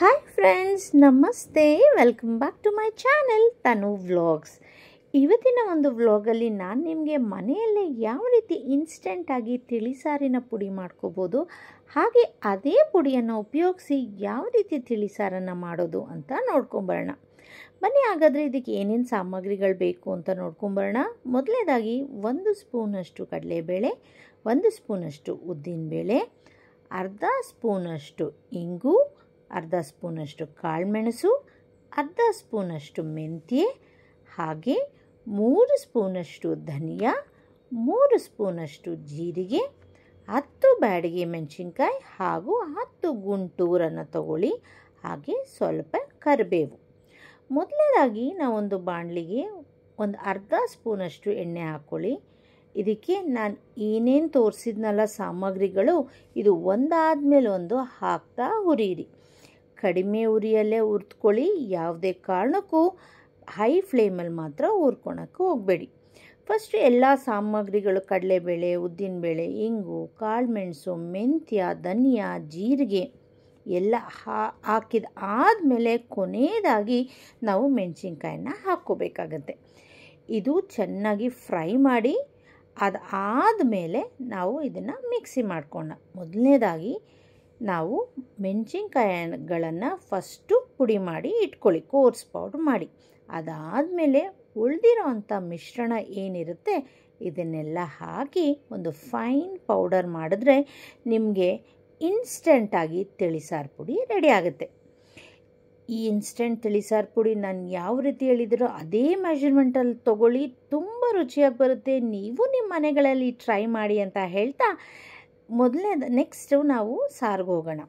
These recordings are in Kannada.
ಹಾಯ್ ಫ್ರೆಂಡ್ಸ್ ನಮಸ್ತೆ welcome back to my channel Tanu vlogs ಇವತ್ತಿನ ಒಂದು ವ್ಲಾಗಲ್ಲಿ ನಾನು ನಿಮಗೆ ಮನೆಯಲ್ಲೇ ಯಾವ ರೀತಿ ಇನ್ಸ್ಟೆಂಟಾಗಿ ತಿಳಿಸಾರಿನ ಪುಡಿ ಮಾಡ್ಕೋಬೋದು ಹಾಗೆ ಅದೇ ಪುಡಿಯನ್ನು ಉಪಯೋಗಿಸಿ ಯಾವ ರೀತಿ ತಿಳಿಸಾರನ್ನು ಮಾಡೋದು ಅಂತ ನೋಡ್ಕೊಂಬರೋಣ ಬನ್ನಿ ಹಾಗಾದರೆ ಇದಕ್ಕೆ ಏನೇನು ಸಾಮಗ್ರಿಗಳು ಬೇಕು ಅಂತ ನೋಡ್ಕೊಂಬರೋಣ ಮೊದಲನೇದಾಗಿ ಒಂದು ಸ್ಪೂನಷ್ಟು ಕಡಲೆಬೇಳೆ ಒಂದು ಸ್ಪೂನಷ್ಟು ಉದ್ದಿನಬೇಳೆ ಅರ್ಧ ಸ್ಪೂನಷ್ಟು ಇಂಗು ಅರ್ಧ ಸ್ಪೂನಷ್ಟು ಕಾಳುಮೆಣಸು ಅರ್ಧ ಸ್ಪೂನಷ್ಟು ಮೆಂತ್ಯೆ ಹಾಗೆ ಮೂರು ಸ್ಪೂನಷ್ಟು ಧನಿಯಾ ಮೂರು ಸ್ಪೂನಷ್ಟು ಜೀರಿಗೆ ಹತ್ತು ಬ್ಯಾಡಿಗೆ ಮೆಣಸಿನ್ಕಾಯಿ ಹಾಗೂ ಹತ್ತು ಗುಂಟೂರನ್ನು ತಗೊಳ್ಳಿ ಹಾಗೆ ಸ್ವಲ್ಪ ಕರಿಬೇವು ಮೊದಲನೇದಾಗಿ ನಾವೊಂದು ಬಾಣಲಿಗೆ ಒಂದು ಅರ್ಧ ಸ್ಪೂನಷ್ಟು ಎಣ್ಣೆ ಹಾಕ್ಕೊಳ್ಳಿ ಇದಕ್ಕೆ ನಾನು ಏನೇನು ತೋರಿಸಿದ್ನಲ್ಲ ಸಾಮಗ್ರಿಗಳು ಇದು ಒಂದಾದ ಮೇಲೆ ಒಂದು ಹಾಕ್ತಾ ಹುರಿಯಿರಿ ಕಡಿಮೆ ಉರಿಯಲ್ಲೇ ಹುರ್ತ್ಕೊಳ್ಳಿ ಯಾವುದೇ ಕಾರಣಕ್ಕೂ ಹೈ ಫ್ಲೇಮಲ್ಲಿ ಮಾತ್ರ ಹುರ್ಕೊಳಕ್ಕೆ ಹೋಗಬೇಡಿ ಫಸ್ಟ್ ಎಲ್ಲ ಸಾಮಗ್ರಿಗಳು ಕಡಲೆಬೇಳೆ ಉದ್ದಿನಬೇಳೆ ಇಂಗು ಕಾಳುಮೆಣಸು ಮೆಂತ್ಯ ಧನಿಯಾ ಜೀರಿಗೆ ಎಲ್ಲ ಹಾ ಹಾಕಿದ ಆದಮೇಲೆ ಕೊನೆಯದಾಗಿ ನಾವು ಮೆಣಸಿನ್ಕಾಯನ್ನ ಹಾಕ್ಕೋಬೇಕಾಗತ್ತೆ ಇದು ಚೆನ್ನಾಗಿ ಫ್ರೈ ಮಾಡಿ ಆದಮೇಲೆ ನಾವು ಇದನ್ನು ಮಿಕ್ಸಿ ಮಾಡ್ಕೊಳ್ಳೋಣ ಮೊದಲನೇದಾಗಿ ನಾವು ಮೆಣಸಿನ್ಕಾಯಿಗಳನ್ನು ಫಸ್ಟು ಪುಡಿ ಮಾಡಿ ಇಟ್ಕೊಳ್ಳಿ ಕೋರ್ಸ್ ಪೌಡ್ರ್ ಮಾಡಿ ಅದಾದಮೇಲೆ ಉಳಿದಿರೋ ಅಂಥ ಮಿಶ್ರಣ ಏನಿರುತ್ತೆ ಇದನ್ನೆಲ್ಲ ಹಾಕಿ ಒಂದು ಫೈನ್ ಪೌಡರ್ ಮಾಡಿದ್ರೆ ನಿಮಗೆ ಇನ್ಸ್ಟೆಂಟಾಗಿ ತಿಳಿಸಾರು ಪುಡಿ ರೆಡಿ ಆಗುತ್ತೆ ಈ ಇನ್ಸ್ಟೆಂಟ್ ತಿಳಿಸಾರು ಪುಡಿ ನಾನು ಯಾವ ರೀತಿ ಹೇಳಿದರೂ ಅದೇ ಮೆಷರ್ಮೆಂಟಲ್ಲಿ ತೊಗೊಳ್ಳಿ ತುಂಬ ರುಚಿಯಾಗಿ ಬರುತ್ತೆ ನೀವು ನಿಮ್ಮ ಮನೆಗಳಲ್ಲಿ ಟ್ರೈ ಮಾಡಿ ಅಂತ ಹೇಳ್ತಾ ಮೊದಲನೇದ ನೆಕ್ಸ್ಟು ನಾವು ಸಾರಿಗೆ ಹೋಗೋಣ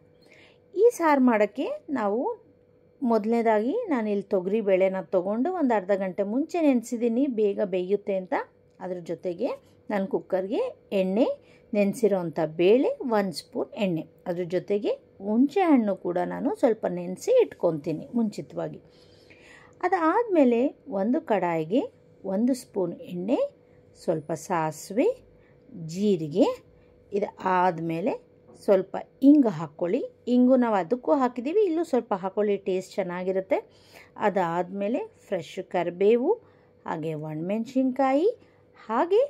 ಈ ಸಾರು ಮಾಡೋಕ್ಕೆ ನಾವು ಮೊದಲನೇದಾಗಿ ನಾನಿಲ್ಲಿ ತೊಗರಿ ಬೇಳೆನ ತೊಗೊಂಡು ಒಂದು ಅರ್ಧ ಗಂಟೆ ಮುಂಚೆ ನೆನೆಸಿದ್ದೀನಿ ಬೇಗ ಬೇಯುತ್ತೆ ಅಂತ ಅದ್ರ ಜೊತೆಗೆ ನಾನು ಕುಕ್ಕರ್ಗೆ ಎಣ್ಣೆ ಅಂಥ ಬೇಳೆ ಒಂದು ಸ್ಪೂನ್ ಎಣ್ಣೆ ಅದ್ರ ಜೊತೆಗೆ ಹುಣಸೆ ಹಣ್ಣು ಕೂಡ ನಾನು ಸ್ವಲ್ಪ ನೆನೆಸಿ ಇಟ್ಕೊತೀನಿ ಮುಂಚಿತವಾಗಿ ಅದಾದಮೇಲೆ ಒಂದು ಕಡಾಯಿಗೆ ಒಂದು ಸ್ಪೂನ್ ಎಣ್ಣೆ ಸ್ವಲ್ಪ ಸಾಸಿವೆ ಜೀರಿಗೆ ಇದು ಆದಮೇಲೆ ಸ್ವಲ್ಪ ಇಂಗು ಹಾಕ್ಕೊಳ್ಳಿ ಇಂಗು ನಾವು ಅದಕ್ಕೂ ಹಾಕಿದ್ದೀವಿ ಇಲ್ಲೂ ಸ್ವಲ್ಪ ಹಾಕ್ಕೊಳ್ಳಿ ಟೇಸ್ಟ್ ಚೆನ್ನಾಗಿರುತ್ತೆ ಅದಾದಮೇಲೆ ಫ್ರೆಶ್ ಕರಿಬೇವು ಹಾಗೆ ಒಣಮೆಣ್ಸಿನ್ಕಾಯಿ ಹಾಗೆ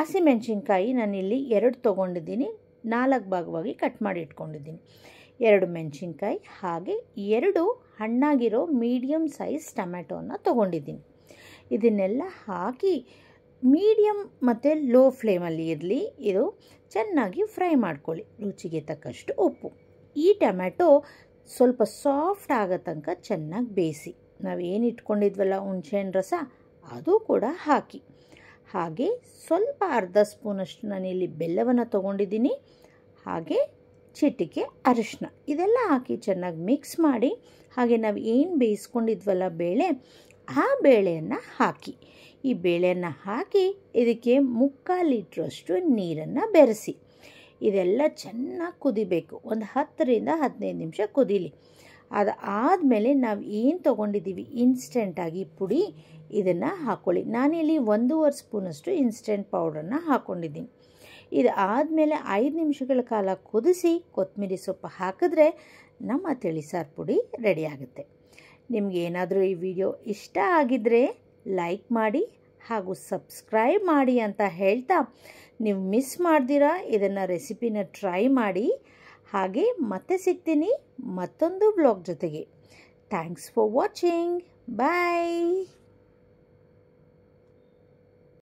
ಹಸಿಮೆಣ್ಸಿನ್ಕಾಯಿ ನಾನಿಲ್ಲಿ ಎರಡು ತೊಗೊಂಡಿದ್ದೀನಿ ನಾಲ್ಕು ಭಾಗವಾಗಿ ಕಟ್ ಮಾಡಿ ಇಟ್ಕೊಂಡಿದ್ದೀನಿ ಎರಡು ಮೆಣಸಿನ್ಕಾಯಿ ಹಾಗೆ ಎರಡು ಹಣ್ಣಾಗಿರೋ ಮೀಡಿಯಮ್ ಸೈಜ್ ಟೊಮೆಟೋನ ತೊಗೊಂಡಿದ್ದೀನಿ ಇದನ್ನೆಲ್ಲ ಹಾಕಿ ಮೀಡಿಯಮ್ ಮತ್ತು ಲೋ ಫ್ಲೇಮಲ್ಲಿ ಇರಲಿ ಇದು ಚೆನ್ನಾಗಿ ಫ್ರೈ ಮಾಡ್ಕೊಳ್ಳಿ ರುಚಿಗೆ ತಕ್ಕಷ್ಟು ಉಪ್ಪು ಈ ಟೊಮ್ಯಾಟೊ ಸ್ವಲ್ಪ ಸಾಫ್ಟ್ ಆಗೋ ತನಕ ಚೆನ್ನಾಗಿ ಬೇಯಿಸಿ ನಾವು ಏನು ಇಟ್ಕೊಂಡಿದ್ವಲ್ಲ ಹುಣಸೆಹಣ್ಣು ರಸ ಅದು ಕೂಡ ಹಾಕಿ ಹಾಗೆ ಸ್ವಲ್ಪ ಅರ್ಧ ಸ್ಪೂನಷ್ಟು ನಾನಿಲ್ಲಿ ಬೆಲ್ಲವನ್ನು ತೊಗೊಂಡಿದ್ದೀನಿ ಹಾಗೆ ಚಿಟಿಕೆ ಅರಿಶಿನ ಇದೆಲ್ಲ ಹಾಕಿ ಚೆನ್ನಾಗಿ ಮಿಕ್ಸ್ ಮಾಡಿ ಹಾಗೆ ನಾವು ಏನು ಬೇಯಿಸ್ಕೊಂಡಿದ್ವಲ್ಲ ಬೇಳೆ ಆ ಬೇಳೆಯನ್ನು ಹಾಕಿ ಈ ಬೇಳೆಯನ್ನು ಹಾಕಿ ಇದಕ್ಕೆ ಮುಕ್ಕಾಲು ಲೀಟ್ರಷ್ಟು ನೀರನ್ನು ಬೆರೆಸಿ ಇದೆಲ್ಲ ಚೆನ್ನಾಗಿ ಕುದಿಬೇಕು ಒಂದು ಹತ್ತರಿಂದ ಹದಿನೈದು ನಿಮಿಷ ಕುದೀಲಿ ಅದು ಆದಮೇಲೆ ನಾವು ಏನು ತೊಗೊಂಡಿದ್ದೀವಿ ಇನ್ಸ್ಟೆಂಟಾಗಿ ಪುಡಿ ಇದನ್ನು ಹಾಕ್ಕೊಳ್ಳಿ ನಾನಿಲ್ಲಿ ಒಂದೂವರೆ ಸ್ಪೂನಷ್ಟು ಇನ್ಸ್ಟೆಂಟ್ ಪೌಡ್ರನ್ನು ಹಾಕ್ಕೊಂಡಿದ್ದೀನಿ ಇದು ಆದಮೇಲೆ ಐದು ನಿಮಿಷಗಳ ಕಾಲ ಕುದಿಸಿ ಕೊತ್ತಂಬರಿ ಸೊಪ್ಪು ಹಾಕಿದ್ರೆ ನಮ್ಮ ತಿಳಿಸಾರು ಪುಡಿ ರೆಡಿಯಾಗುತ್ತೆ ಏನಾದರೂ ಈ ವಿಡಿಯೋ ಇಷ್ಟ ಆಗಿದ್ದರೆ ಲೈಕ್ ಮಾಡಿ ಹಾಗೂ ಸಬ್ಸ್ಕ್ರೈಬ್ ಮಾಡಿ ಅಂತ ಹೇಳ್ತಾ ನೀವು ಮಿಸ್ ಮಾಡ್ದಿರಾ ಇದನ್ನು ರೆಸಿಪಿನ ಟ್ರೈ ಮಾಡಿ ಹಾಗೆ ಮತ್ತೆ ಸಿಗ್ತೀನಿ ಮತ್ತೊಂದು ಬ್ಲಾಗ್ ಜೊತೆಗೆ ಥ್ಯಾಂಕ್ಸ್ ಫಾರ್ ವಾಚಿಂಗ್ ಬಾಯ್